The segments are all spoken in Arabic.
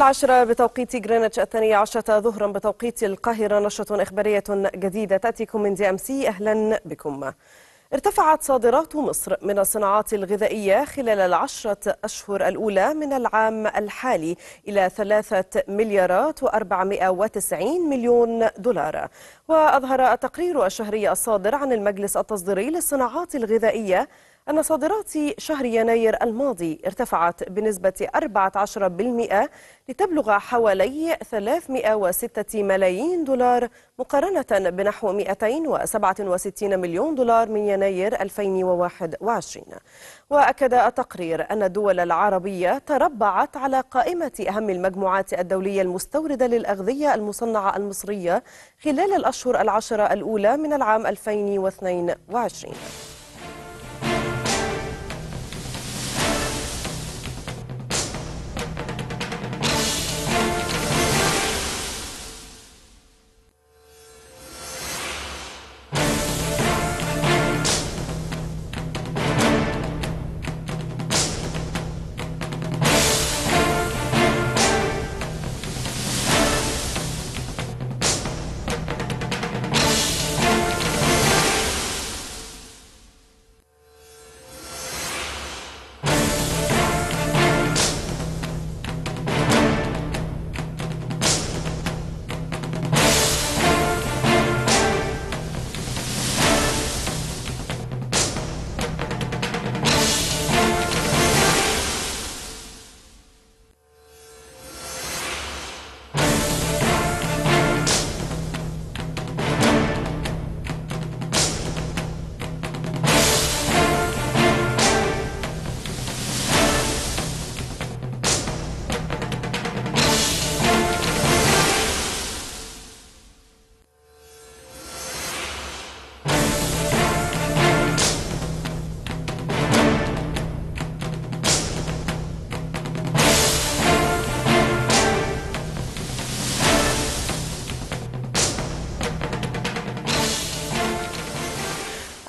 العشرة بتوقيت جرينتش الثانية عشرة ظهرا بتوقيت القاهرة نشرة إخبارية جديدة تأتيكم من دي أم سي أهلا بكم ارتفعت صادرات مصر من الصناعات الغذائية خلال العشرة أشهر الأولى من العام الحالي إلى ثلاثة مليارات و490 مليون دولار وأظهر التقرير الشهري الصادر عن المجلس التصديري للصناعات الغذائية أن صادرات شهر يناير الماضي ارتفعت بنسبة 14% لتبلغ حوالي 306 ملايين دولار مقارنة بنحو 267 مليون دولار من يناير 2021 وأكد التقرير أن الدول العربية تربعت على قائمة أهم المجموعات الدولية المستوردة للأغذية المصنعة المصرية خلال الأشهر العشرة الأولى من العام 2022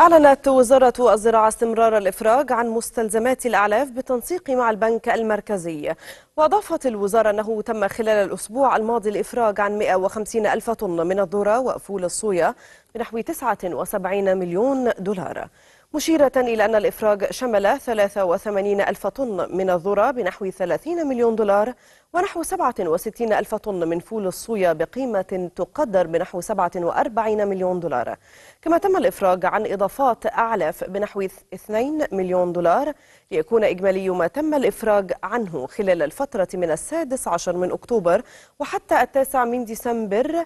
أعلنت وزارة الزراعة استمرار الإفراج عن مستلزمات الأعلاف بالتنسيق مع البنك المركزي وأضافت الوزارة أنه تم خلال الأسبوع الماضي الإفراج عن 150 ألف طن من الذرة وفول الصويا بنحو 79 مليون دولار مشيرة إلى أن الإفراج شمل 83 ألف طن من الذرة بنحو 30 مليون دولار ونحو 67 ألف طن من فول الصويا بقيمة تقدر بنحو 47 مليون دولار كما تم الإفراج عن إضافات أعلاف بنحو 2 مليون دولار ليكون إجمالي ما تم الإفراج عنه خلال الفترة من السادس عشر من أكتوبر وحتى التاسع من ديسمبر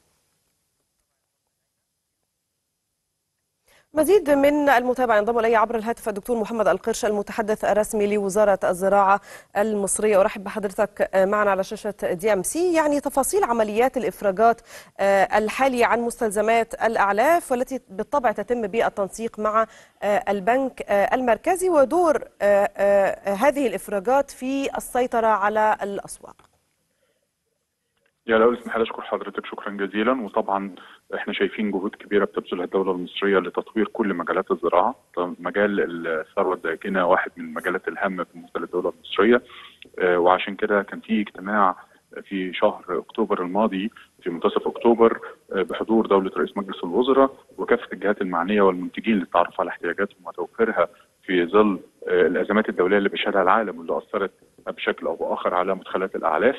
مزيد من المتابعة ينضم إلي عبر الهاتف الدكتور محمد القرش المتحدث الرسمي لوزارة الزراعة المصرية أرحب بحضرتك آه، معنا على شاشة دي أم سي يعني تفاصيل عمليات الإفراجات آه، الحالية عن مستلزمات الأعلاف والتي بالطبع تتم بالتنسيق مع آه، البنك المركزي ودور هذه الإفراجات في السيطرة على الأسواق يا لو اسمح لي اشكر حضرتك شكرا جزيلا وطبعا احنا شايفين جهود كبيره بتبذلها الدوله المصريه لتطوير كل مجالات الزراعه مجال الثروه الداكنه واحد من المجالات الهامه بالنسبه للدوله المصريه آه، وعشان كده كان في اجتماع في شهر اكتوبر الماضي في منتصف اكتوبر آه، بحضور دوله رئيس مجلس الوزراء وكافه الجهات المعنيه والمنتجين للتعرف على احتياجاتهم وتوفيرها في ظل آه، الازمات الدوليه اللي بيشهدها العالم واللي اثرت بشكل او باخر على مدخلات الاعلاف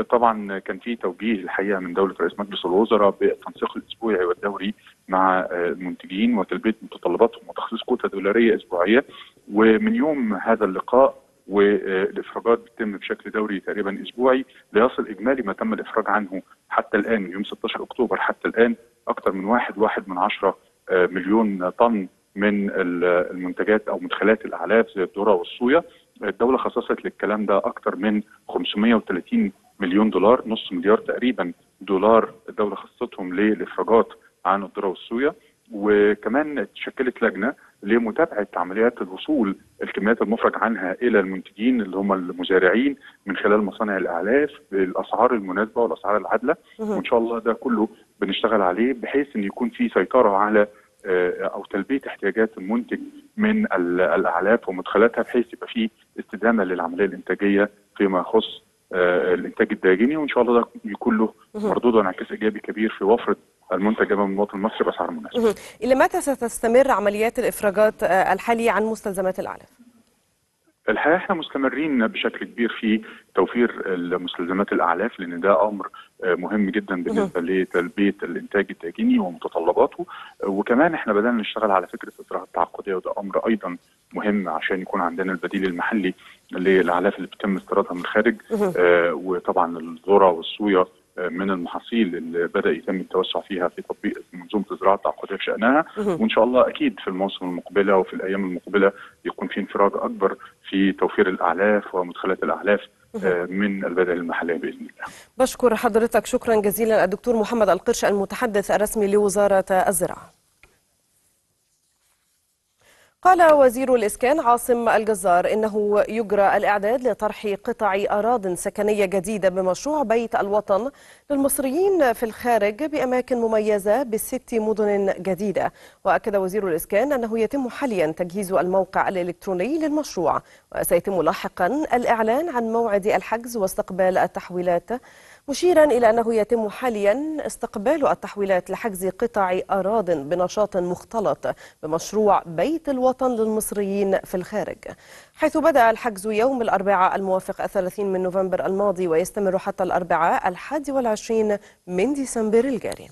طبعا كان في توجيه الحقيقه من دوله رئيس مجلس الوزراء بالتنسيق الاسبوعي والدوري مع المنتجين وتلبيه متطلباتهم وتخصيص كوتا دولاريه اسبوعيه ومن يوم هذا اللقاء والافراجات بتتم بشكل دوري تقريبا اسبوعي ليصل اجمالي ما تم الافراج عنه حتى الان يوم 16 اكتوبر حتى الان اكثر من واحد واحد من عشرة مليون طن من المنتجات او مدخلات الاعلاف زي الذره والصويا الدوله خصصت للكلام ده اكثر من 530 مليون دولار نص مليار تقريبا دولار الدوله خصصتهم للافراجات عن الذره والصويا وكمان تشكلت لجنه لمتابعه عمليات الوصول الكميات المفرج عنها الى المنتجين اللي هم المزارعين من خلال مصانع الاعلاف بالاسعار المناسبه والاسعار العادله وان شاء الله ده كله بنشتغل عليه بحيث ان يكون في سيطره على آه، او تلبيه احتياجات المنتج من الاعلاف ومدخلاتها بحيث يبقى في استدامه للعمليه الانتاجيه فيما يخص آه، الانتاج الداخلي وان شاء الله ده كله مردود وانعكاس ايجابي كبير في وفره المنتج امام المواطن المصري باسعار مناسبه. الى متى ستستمر عمليات الافراجات آه، الحاليه عن مستلزمات الاعلاف؟ فالحقيقه احنا مستمرين بشكل كبير في توفير المستلزمات الاعلاف لان ده امر آه، مهم جدا بالنسبه لتلبيه الانتاج التاجيني ومتطلباته وكمان احنا بدانا نشتغل على فكره الزراعه التعاقديه وده امر ايضا مهم عشان يكون عندنا البديل المحلي للاعلاف اللي بتتم استيرادها من الخارج آه، وطبعا الذره والصويا من المحاصيل اللي بدا يتم التوسع فيها في تطبيق منظومه زراعه تعاقديه في شانها وان شاء الله اكيد في الموسم المقبله وفي الايام المقبله يكون في انفراج اكبر في توفير الاعلاف ومدخلات الاعلاف آه، من البدائل المحليه باذن الله. بشكر حضرتك شكرا جزيلا الدكتور محمد القرش المتحدث الرسمي لوزاره الزراعه. قال وزير الإسكان عاصم الجزار إنه يجرى الإعداد لطرح قطع أراض سكنية جديدة بمشروع بيت الوطن للمصريين في الخارج بأماكن مميزة بست مدن جديدة وأكد وزير الإسكان أنه يتم حاليا تجهيز الموقع الإلكتروني للمشروع وسيتم لاحقا الإعلان عن موعد الحجز واستقبال التحويلات مشيرا إلى أنه يتم حاليا استقبال التحويلات لحجز قطع أراض بنشاط مختلط بمشروع بيت الوطن للمصريين في الخارج حيث بدأ الحجز يوم الأربعاء الموافق 30 من نوفمبر الماضي ويستمر حتى الأربعاء 21 من ديسمبر الجاري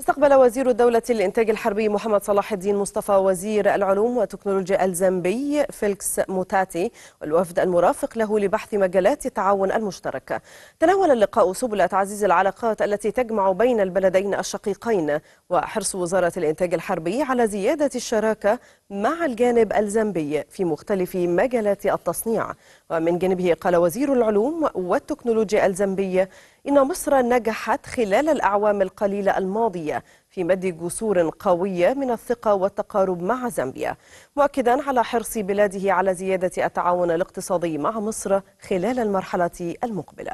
استقبل وزير الدولة الإنتاج الحربي محمد صلاح الدين مصطفى وزير العلوم وتكنولوجيا الزامبي فيلكس موتاتي والوفد المرافق له لبحث مجالات التعاون المشترك تناول اللقاء سبل تعزيز العلاقات التي تجمع بين البلدين الشقيقين وحرص وزارة الإنتاج الحربي على زيادة الشراكة مع الجانب الزامبي في مختلف مجالات التصنيع ومن جانبه قال وزير العلوم والتكنولوجيا الزامبي إن مصر نجحت خلال الأعوام القليلة الماضية في مد جسور قوية من الثقة والتقارب مع زامبيا مؤكدا على حرص بلاده على زيادة التعاون الاقتصادي مع مصر خلال المرحلة المقبلة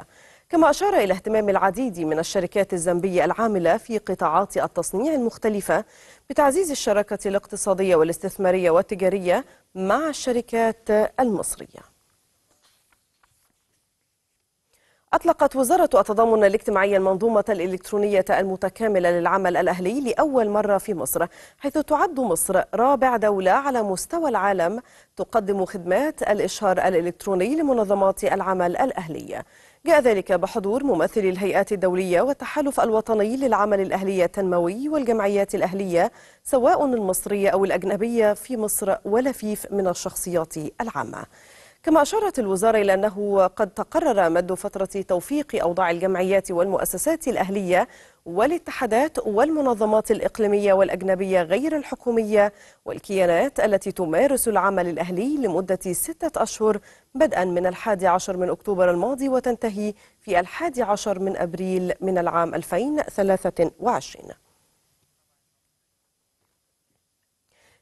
كما أشار إلى اهتمام العديد من الشركات الزامبية العاملة في قطاعات التصنيع المختلفة بتعزيز الشراكة الاقتصادية والاستثمارية والتجارية مع الشركات المصرية أطلقت وزارة التضامن الاجتماعي المنظومة الإلكترونية المتكاملة للعمل الأهلي لأول مرة في مصر حيث تعد مصر رابع دولة على مستوى العالم تقدم خدمات الإشهار الإلكتروني لمنظمات العمل الأهلي جاء ذلك بحضور ممثلي الهيئات الدولية والتحالف الوطني للعمل الأهلي التنموي والجمعيات الأهلية سواء المصرية أو الأجنبية في مصر ولفيف من الشخصيات العامة كما أشارت الوزارة إلى أنه قد تقرر مد فترة توفيق أوضاع الجمعيات والمؤسسات الأهلية والاتحادات والمنظمات الإقليمية والأجنبية غير الحكومية والكيانات التي تمارس العمل الأهلي لمدة ستة أشهر بدءا من الحادي عشر من أكتوبر الماضي وتنتهي في الحادي عشر من أبريل من العام 2023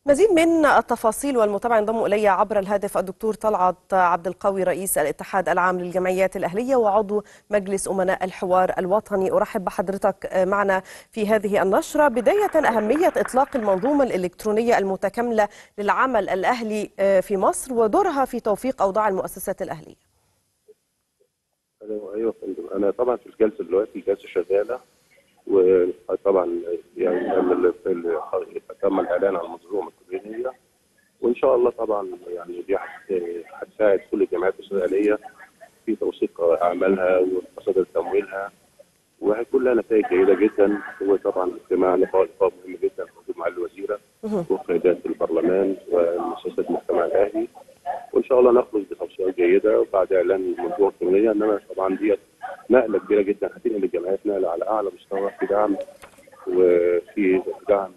مزيد من التفاصيل والمتابعة ينضم إلي عبر الهاتف الدكتور طلعت عبد القوي رئيس الاتحاد العام للجمعيات الأهلية وعضو مجلس أمناء الحوار الوطني أرحب بحضرتك معنا في هذه النشرة بداية أهمية إطلاق المنظومة الإلكترونية المتكاملة للعمل الأهلي في مصر ودورها في توفيق أوضاع المؤسسات الأهلية أيوة, أيوة، أنا طبعا في الجلسة دلوقتي الجلسة شغالة وطبعا يعني تم الاعلان عن المنظومه التمرينيه وان شاء الله طبعا يعني دي هتساعد كل الجامعات الاسرائيليه في توثيق اعمالها ومصادر تمويلها وهيكون لها نتائج جيده جدا وطبعا اجتماع لقاء لقاء مهم جدا مع الوزيره وقيادات البرلمان ومؤسسه المجتمع الاهلي وان شاء الله نخرج بتوصيه جيده وبعد اعلان الموضوع القانونيه انما طبعا ديت نقله كبيره جدا هتنقل الجمعيات نقله على اعلى مستوى في دعم وفي دعم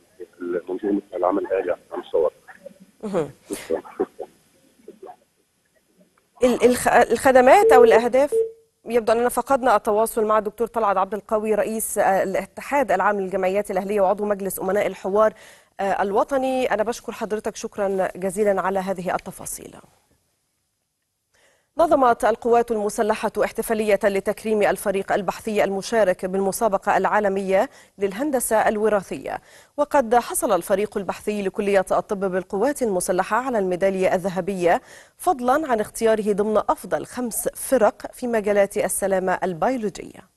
منظومه العمل الالي على الثوره. الخدمات او الاهداف يبدو اننا فقدنا التواصل مع الدكتور طلعت عبد القوي رئيس الاتحاد العام للجمعيات الاهليه وعضو مجلس امناء الحوار آه، الوطني أنا بشكر حضرتك شكرا جزيلا على هذه التفاصيل نظمت القوات المسلحة احتفالية لتكريم الفريق البحثي المشارك بالمسابقة العالمية للهندسة الوراثية وقد حصل الفريق البحثي لكلية الطب بالقوات المسلحة على الميدالية الذهبية فضلا عن اختياره ضمن أفضل خمس فرق في مجالات السلامة البيولوجية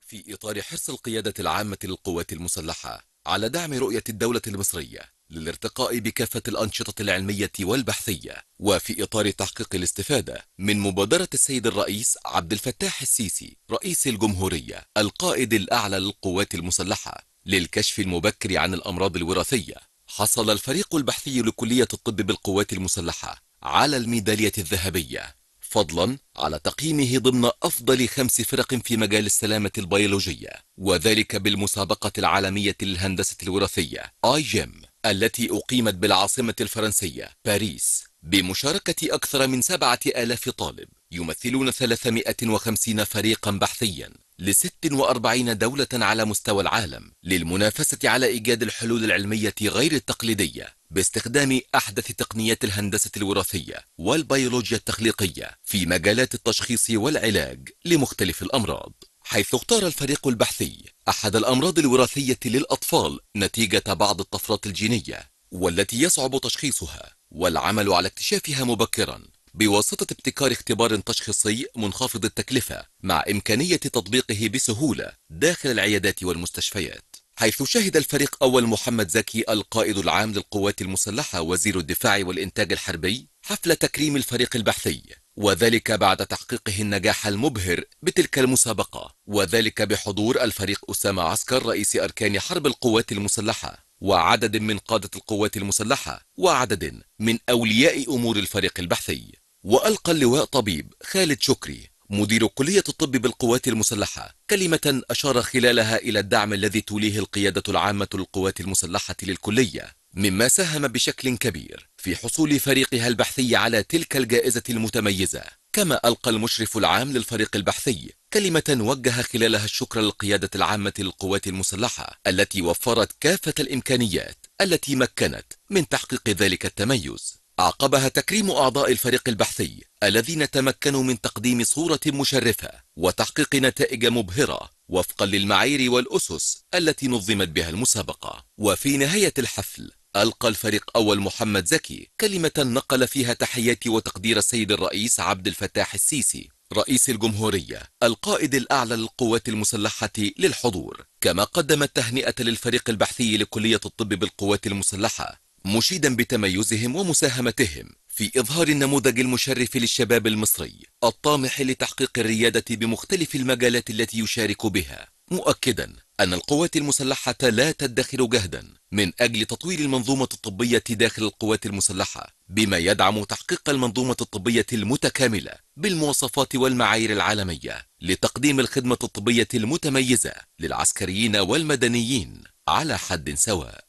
في إطار حرص القيادة العامة للقوات المسلحة على دعم رؤية الدولة المصرية للارتقاء بكافة الأنشطة العلمية والبحثية وفي إطار تحقيق الاستفادة من مبادرة السيد الرئيس عبد الفتاح السيسي رئيس الجمهورية القائد الأعلى للقوات المسلحة للكشف المبكر عن الأمراض الوراثية حصل الفريق البحثي لكلية الطب بالقوات المسلحة على الميدالية الذهبية فضلا على تقييمه ضمن أفضل خمس فرق في مجال السلامة البيولوجية وذلك بالمسابقة العالمية للهندسة الوراثية آي جيم التي أقيمت بالعاصمة الفرنسية باريس بمشاركة أكثر من سبعة آلاف طالب يمثلون 350 فريقا بحثيا ل 46 دولة على مستوى العالم للمنافسة على إيجاد الحلول العلمية غير التقليدية باستخدام أحدث تقنيات الهندسة الوراثية والبيولوجيا التخليقية في مجالات التشخيص والعلاج لمختلف الأمراض حيث اختار الفريق البحثي أحد الأمراض الوراثية للأطفال نتيجة بعض الطفرات الجينية والتي يصعب تشخيصها والعمل على اكتشافها مبكرا بواسطة ابتكار اختبار تشخيصي منخفض التكلفة مع إمكانية تطبيقه بسهولة داخل العيادات والمستشفيات حيث شهد الفريق أول محمد زكي القائد العام للقوات المسلحة وزير الدفاع والإنتاج الحربي حفل تكريم الفريق البحثي وذلك بعد تحقيقه النجاح المبهر بتلك المسابقة وذلك بحضور الفريق أسامة عسكر رئيس أركان حرب القوات المسلحة وعدد من قادة القوات المسلحة وعدد من أولياء أمور الفريق البحثي وألقى اللواء طبيب خالد شكري مدير كلية الطب بالقوات المسلحة كلمة أشار خلالها إلى الدعم الذي توليه القيادة العامة للقوات المسلحة للكلية مما ساهم بشكل كبير في حصول فريقها البحثي على تلك الجائزة المتميزة كما ألقى المشرف العام للفريق البحثي كلمة وجه خلالها الشكر للقيادة العامة للقوات المسلحة التي وفرت كافة الإمكانيات التي مكنت من تحقيق ذلك التميز أعقبها تكريم أعضاء الفريق البحثي الذين تمكنوا من تقديم صورة مشرفة وتحقيق نتائج مبهرة وفقا للمعايير والأسس التي نظمت بها المسابقة وفي نهاية الحفل ألقى الفريق أول محمد زكي كلمة نقل فيها تحياتي وتقدير السيد الرئيس عبد الفتاح السيسي رئيس الجمهورية القائد الأعلى للقوات المسلحة للحضور كما قدم التهنئة للفريق البحثي لكلية الطب بالقوات المسلحة مشيدا بتميزهم ومساهمتهم في إظهار النموذج المشرف للشباب المصري الطامح لتحقيق الريادة بمختلف المجالات التي يشارك بها مؤكدا أن القوات المسلحة لا تدخر جهدا من أجل تطوير المنظومة الطبية داخل القوات المسلحة بما يدعم تحقيق المنظومة الطبية المتكاملة بالمواصفات والمعايير العالمية لتقديم الخدمة الطبية المتميزة للعسكريين والمدنيين على حد سواء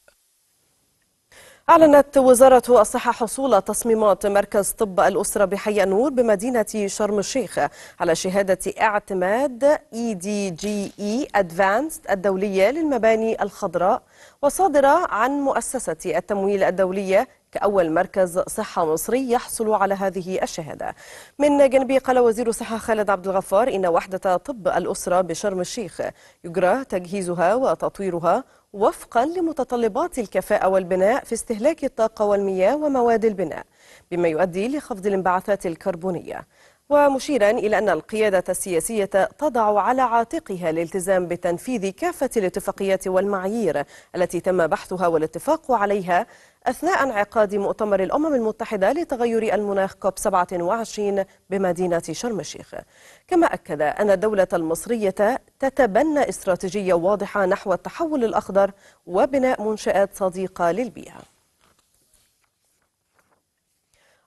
أعلنت وزارة الصحة حصول تصميمات مركز طب الأسرة بحي النور بمدينة شرم الشيخ على شهادة اعتماد اي دي جي اي أدفانسد الدولية للمباني الخضراء وصادرة عن مؤسسة التمويل الدولية كأول مركز صحة مصري يحصل على هذه الشهادة من جانبه قال وزير الصحة خالد عبد الغفار إن وحدة طب الأسرة بشرم الشيخ يجرى تجهيزها وتطويرها وفقا لمتطلبات الكفاءة والبناء في استهلاك الطاقة والمياه ومواد البناء بما يؤدي لخفض الانبعاثات الكربونية ومشيرا إلى أن القيادة السياسية تضع على عاتقها الالتزام بتنفيذ كافة الاتفاقيات والمعايير التي تم بحثها والاتفاق عليها أثناء انعقاد مؤتمر الأمم المتحدة لتغير المناخ كوب 27 بمدينة شرم الشيخ كما أكد أن الدولة المصرية تتبنى استراتيجية واضحة نحو التحول الأخضر وبناء منشآت صديقة للبيئة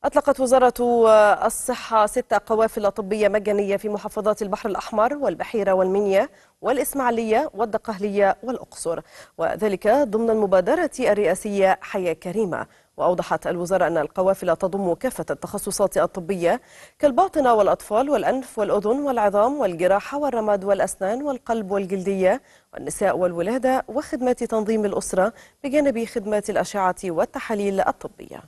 أطلقت وزارة الصحة ست قوافل طبية مجانية في محافظات البحر الأحمر والبحيرة والمنيا والإسماعيلية والدقهلية والأقصر وذلك ضمن المبادرة الرئاسية حياة كريمة وأوضحت الوزارة أن القوافل تضم كافة التخصصات الطبية كالباطنة والأطفال والأنف والأذن والعظام والجراحة والرماد والأسنان والقلب والجلدية والنساء والولادة وخدمات تنظيم الأسرة بجانب خدمات الأشعة والتحاليل الطبية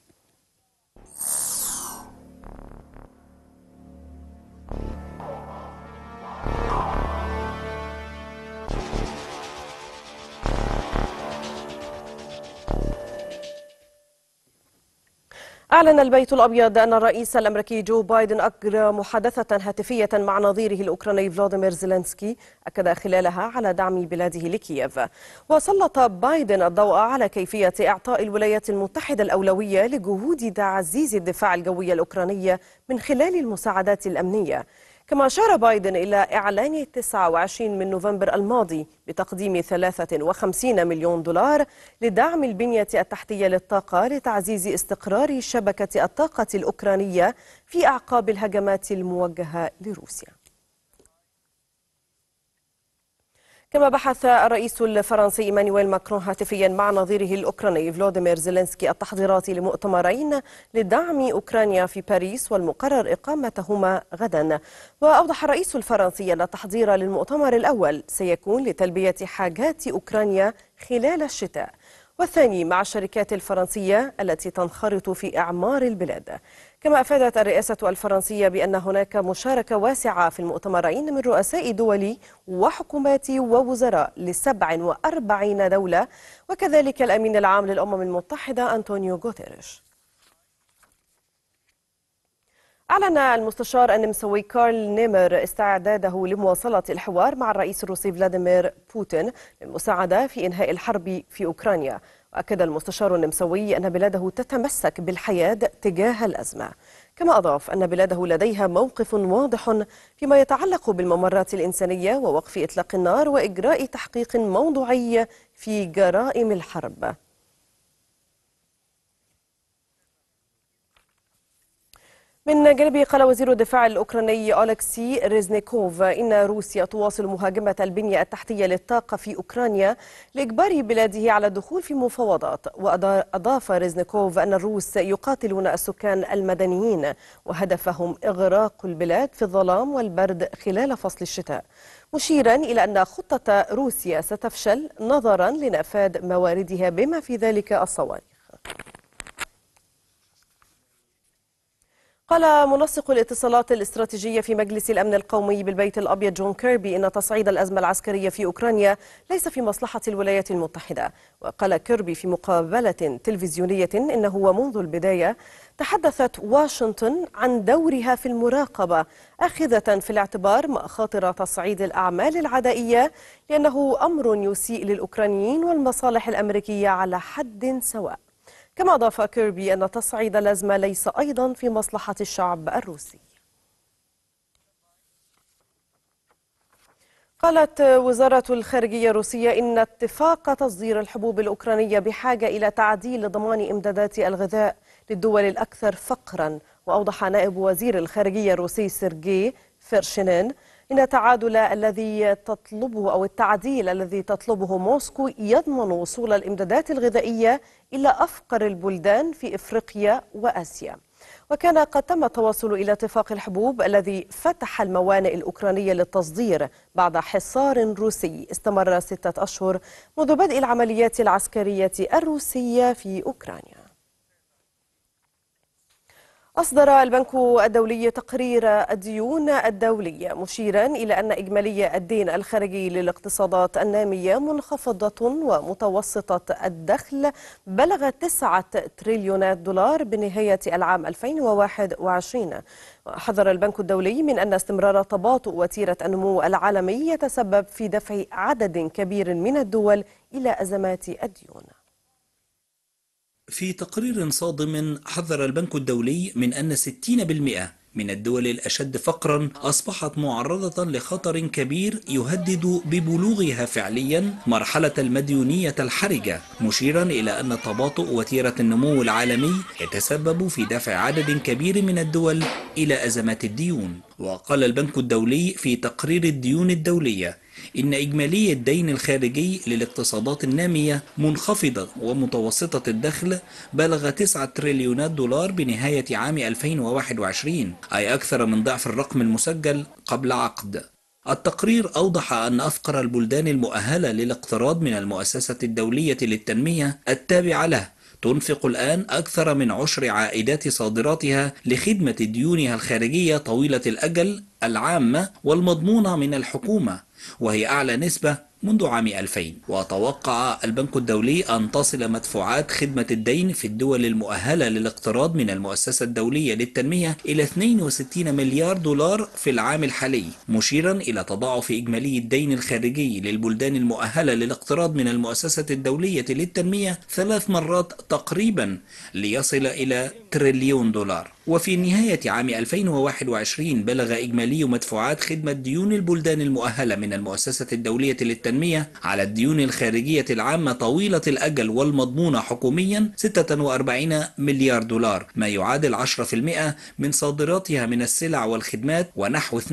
أعلن البيت الأبيض أن الرئيس الأمريكي جو بايدن أجرى محادثة هاتفية مع نظيره الأوكراني فلاديمير زيلينسكي أكد خلالها على دعم بلاده لكييف وسلط بايدن الضوء على كيفية إعطاء الولايات المتحدة الأولوية لجهود تعزيز الدفاع الجوي الأوكرانية من خلال المساعدات الأمنية كما أشار بايدن إلى إعلان 29 من نوفمبر الماضي بتقديم 53 مليون دولار لدعم البنية التحتية للطاقة لتعزيز استقرار شبكة الطاقة الأوكرانية في أعقاب الهجمات الموجهة لروسيا كما بحث الرئيس الفرنسي ايمانويل ماكرون هاتفيا مع نظيره الاوكراني فلوديمير زيلينسكي التحضيرات لمؤتمرين لدعم اوكرانيا في باريس والمقرر اقامتهما غدا واوضح الرئيس الفرنسي ان التحضير للمؤتمر الاول سيكون لتلبيه حاجات اوكرانيا خلال الشتاء والثاني مع الشركات الفرنسيه التي تنخرط في اعمار البلاد كما أفادت الرئاسة الفرنسية بأن هناك مشاركة واسعة في المؤتمرين من رؤساء دول وحكومات ووزراء ل 47 دولة وكذلك الأمين العام للأمم المتحدة أنطونيو غوتيريش أعلن المستشار النمساوي كارل نيمر استعداده لمواصلة الحوار مع الرئيس الروسي فلاديمير بوتين للمساعدة في إنهاء الحرب في أوكرانيا وأكد المستشار النمساوي أن بلاده تتمسك بالحياد تجاه الأزمة كما أضاف أن بلاده لديها موقف واضح فيما يتعلق بالممرات الإنسانية ووقف إطلاق النار وإجراء تحقيق موضوعي في جرائم الحرب من جانبه قال وزير الدفاع الأوكراني ألكسي ريزنيكوف إن روسيا تواصل مهاجمة البنية التحتية للطاقة في أوكرانيا لإجبار بلاده على الدخول في مفاوضات وأضاف ريزنيكوف أن الروس يقاتلون السكان المدنيين وهدفهم إغراق البلاد في الظلام والبرد خلال فصل الشتاء مشيرا إلى أن خطة روسيا ستفشل نظرا لنفاد مواردها بما في ذلك الصواريخ قال منسق الاتصالات الاستراتيجية في مجلس الأمن القومي بالبيت الأبيض جون كيربي إن تصعيد الأزمة العسكرية في أوكرانيا ليس في مصلحة الولايات المتحدة وقال كيربي في مقابلة تلفزيونية إنه ومنذ البداية تحدثت واشنطن عن دورها في المراقبة أخذة في الاعتبار مخاطر تصعيد الأعمال العدائية لأنه أمر يسيء للأوكرانيين والمصالح الأمريكية على حد سواء كما أضاف كيربي أن تصعيد الأزمة ليس أيضا في مصلحة الشعب الروسي قالت وزارة الخارجية الروسية إن اتفاق تصدير الحبوب الأوكرانية بحاجة إلى تعديل ضمان إمدادات الغذاء للدول الأكثر فقرا وأوضح نائب وزير الخارجية الروسي سيرجي فيرشينين إن التعادل الذي تطلبه أو التعديل الذي تطلبه موسكو يضمن وصول الإمدادات الغذائية إلى أفقر البلدان في إفريقيا وآسيا وكان قد تم التوصل إلى اتفاق الحبوب الذي فتح الموانئ الأوكرانية للتصدير بعد حصار روسي استمر ستة أشهر منذ بدء العمليات العسكرية الروسية في أوكرانيا أصدر البنك الدولي تقرير الديون الدولية مشيرا إلى أن إجمالي الدين الخارجي للاقتصادات النامية منخفضة ومتوسطة الدخل بلغ 9 تريليونات دولار بنهاية العام 2021 حذر البنك الدولي من أن استمرار تباطؤ وتيرة النمو العالمي يتسبب في دفع عدد كبير من الدول إلى أزمات الديون في تقرير صادم حذر البنك الدولي من أن 60% من الدول الأشد فقرا أصبحت معرضة لخطر كبير يهدد ببلوغها فعليا مرحلة المديونية الحرجة مشيرا إلى أن تباطؤ وتيرة النمو العالمي يتسبب في دفع عدد كبير من الدول إلى أزمات الديون وقال البنك الدولي في تقرير الديون الدولية إن إجمالي الدين الخارجي للاقتصادات النامية منخفضة ومتوسطة الدخل بلغ 9 تريليونات دولار بنهاية عام 2021 أي أكثر من ضعف الرقم المسجل قبل عقد التقرير أوضح أن أفقر البلدان المؤهلة للاقتراض من المؤسسة الدولية للتنمية التابعة له تنفق الآن أكثر من عشر عائدات صادراتها لخدمة ديونها الخارجية طويلة الأجل العامة والمضمونة من الحكومة وهي أعلى نسبة منذ عام 2000 وتوقع البنك الدولي أن تصل مدفوعات خدمة الدين في الدول المؤهلة للاقتراض من المؤسسة الدولية للتنمية إلى 62 مليار دولار في العام الحالي مشيرا إلى تضاعف إجمالي الدين الخارجي للبلدان المؤهلة للاقتراض من المؤسسة الدولية للتنمية ثلاث مرات تقريبا ليصل إلى تريليون دولار وفي نهاية عام 2021 بلغ إجمالي مدفوعات خدمة ديون البلدان المؤهلة من المؤسسة الدولية للتنمية على الديون الخارجية العامة طويلة الأجل والمضمونة حكوميا 46 مليار دولار ما يعادل 10% من صادراتها من السلع والخدمات ونحو 2%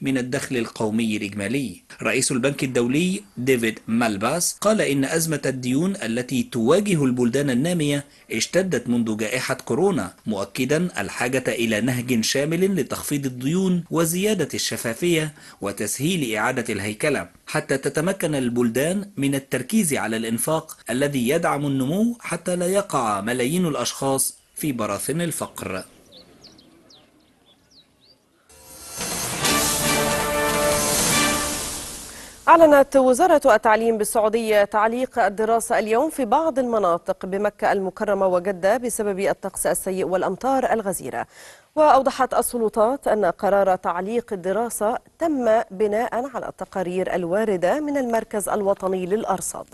من الدخل القومي الإجمالي رئيس البنك الدولي ديفيد مالباس قال إن أزمة الديون التي تواجه البلدان النامية اشتدت منذ جائحة كورونا مؤكدا الحاجة إلى نهج شامل لتخفيض الديون وزيادة الشفافية وتسهيل إعادة الهيكلة حتى تتمكن البلدان من التركيز على الإنفاق الذي يدعم النمو حتى لا يقع ملايين الأشخاص في براثن الفقر أعلنت وزارة التعليم بالسعودية تعليق الدراسة اليوم في بعض المناطق بمكة المكرمة وجدة بسبب الطقس السيء والأمطار الغزيرة وأوضحت السلطات أن قرار تعليق الدراسة تم بناء على التقارير الواردة من المركز الوطني للأرصاد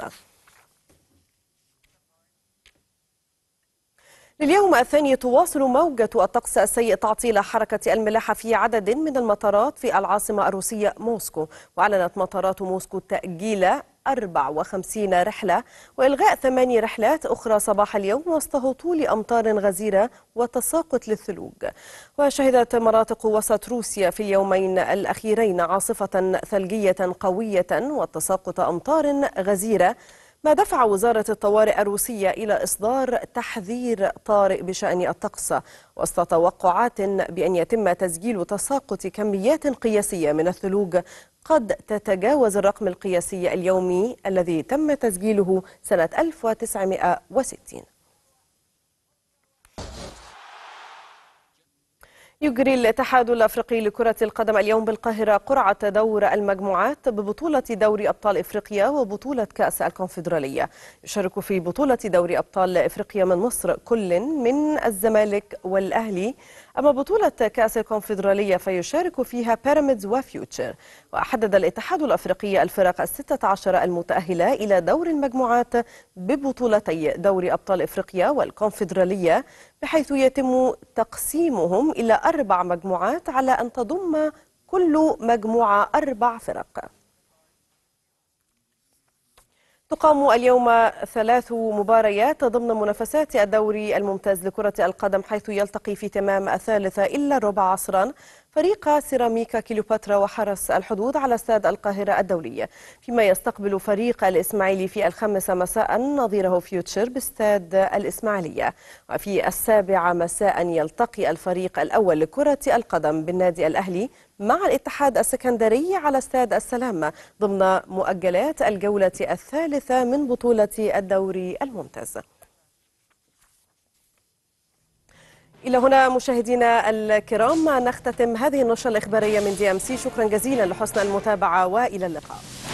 لليوم الثاني تواصل موجة الطقس السيء تعطيل حركة الملاحة في عدد من المطارات في العاصمة الروسية موسكو وأعلنت مطارات موسكو تأجيل 54 رحلة وإلغاء ثماني رحلات أخرى صباح اليوم وسط هطول أمطار غزيرة وتساقط للثلوج وشهدت مناطق وسط روسيا في اليومين الأخيرين عاصفة ثلجية قوية وتساقط أمطار غزيرة ما دفع وزارة الطوارئ الروسية إلى إصدار تحذير طارئ بشأن الطقس وسط توقعات بأن يتم تسجيل تساقط كميات قياسية من الثلوج قد تتجاوز الرقم القياسي اليومي الذي تم تسجيله سنة 1960 يجري الاتحاد الافريقي لكرة القدم اليوم بالقاهرة قرعة دور المجموعات ببطولة دوري ابطال افريقيا وبطولة كأس الكونفدرالية. يشارك في بطولة دوري ابطال افريقيا من مصر كل من الزمالك والاهلي أما بطولة كأس الكونفدرالية فيشارك فيها بيراميدز وفيوتشر وحدد الاتحاد الأفريقي الفرق الستة عشر المتأهلة إلى دور المجموعات ببطولتي دوري أبطال إفريقيا والكونفدرالية بحيث يتم تقسيمهم إلى أربع مجموعات على أن تضم كل مجموعة أربع فرق تقام اليوم ثلاث مباريات ضمن منافسات الدوري الممتاز لكرة القدم حيث يلتقي في تمام الثالثة إلا ربع عصرا فريق سيراميكا كيلوباترا وحرس الحدود على استاد القاهرة الدولي فيما يستقبل فريق الإسماعيلي في الخامسة مساء نظيره فيوتشر باستاد الإسماعيلية وفي السابعة مساء يلتقي الفريق الأول لكرة القدم بالنادي الأهلي مع الاتحاد السكندري على استاد السلام ضمن مؤجلات الجولة الثالثة من بطولة الدوري الممتاز إلى هنا مشاهدينا الكرام نختتم هذه النشرة الإخبارية من دي أم سي شكرا جزيلا لحسن المتابعة وإلى اللقاء